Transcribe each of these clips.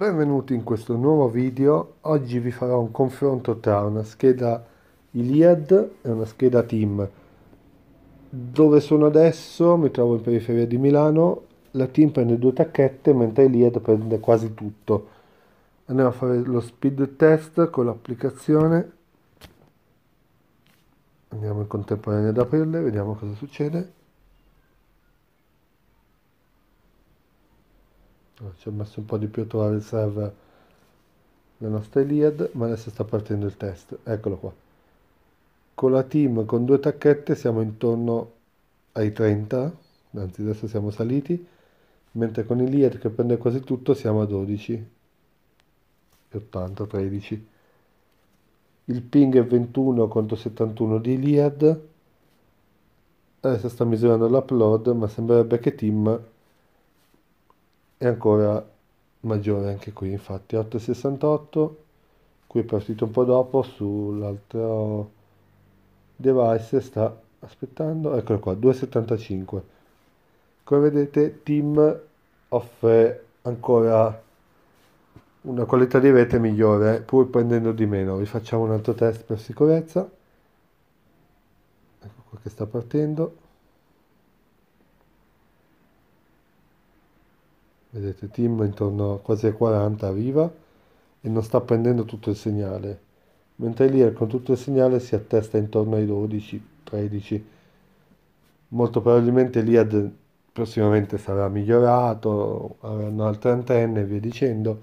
Benvenuti in questo nuovo video, oggi vi farò un confronto tra una scheda Iliad e una scheda Team. Dove sono adesso? Mi trovo in periferia di Milano, la Team prende due tacchette mentre Iliad prende quasi tutto. Andiamo a fare lo speed test con l'applicazione. Andiamo in contemporanea ad aprirle, vediamo cosa succede. Esatto, ci ho messo un po' di più a trovare il server la nostra Iliad ma adesso sta partendo il test eccolo qua con la team con due tacchette siamo intorno ai 30 anzi adesso siamo saliti mentre con Iliad che prende quasi tutto siamo a 12 80 13 il ping è 21 contro 71 di Iliad adesso sta misurando l'upload ma sembrerebbe che team è ancora maggiore anche qui, infatti 8,68, qui è partito un po' dopo, sull'altro device sta aspettando, eccolo qua, 2,75. Come vedete Team offre ancora una qualità di rete migliore pur prendendo di meno. vi facciamo un altro test per sicurezza. Ecco qua che sta partendo. Vedete, Tim intorno a quasi a 40 viva e non sta prendendo tutto il segnale, mentre Lear con tutto il segnale si attesta intorno ai 12-13. Molto probabilmente Liad prossimamente sarà migliorato, avranno altre antenne e via dicendo.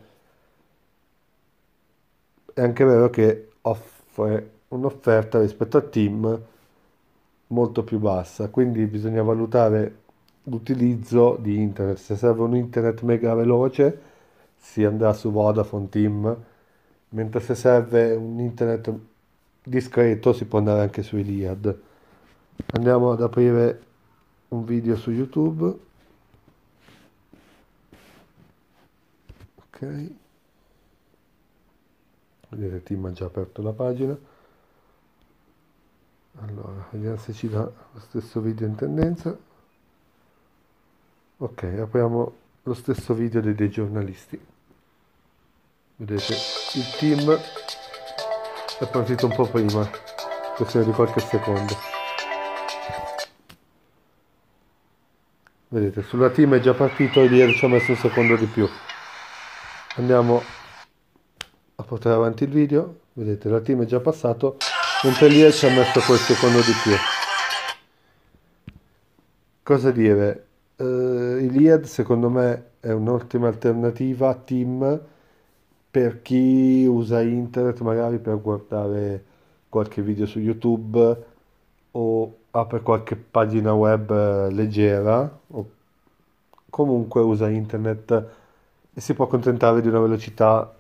È anche vero che offre un'offerta rispetto a Tim molto più bassa, quindi bisogna valutare l'utilizzo di internet. Se serve un internet mega veloce si andrà su Vodafone Team, mentre se serve un internet discreto si può andare anche su Iliad. Andiamo ad aprire un video su YouTube. Ok. Vedete Tim ha già aperto la pagina. Allora, vediamo se ci dà lo stesso video in tendenza ok apriamo lo stesso video dei, dei giornalisti vedete il team è partito un po' prima questione di qualche secondo vedete sulla team è già partito e ieri ci ho messo un secondo di più andiamo a portare avanti il video vedete la team è già passato mentre ieri ci ha messo quel secondo di più cosa dire eh, Iliad secondo me è un'ottima alternativa a Team per chi usa internet magari per guardare qualche video su YouTube o apre qualche pagina web eh, leggera o comunque usa internet e si può accontentare di una velocità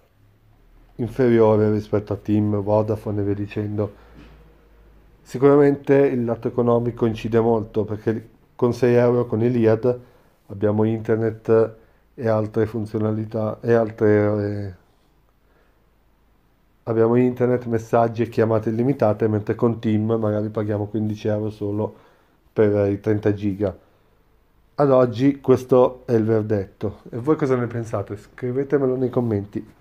inferiore rispetto a Team, Vodafone e via dicendo. Sicuramente il lato economico incide molto perché con 6 euro con Iliad abbiamo internet e altre funzionalità e altre... Eh, abbiamo internet, messaggi e chiamate illimitate, mentre con Team magari paghiamo 15 euro solo per i 30 giga. Ad oggi questo è il verdetto. E voi cosa ne pensate? Scrivetemelo nei commenti.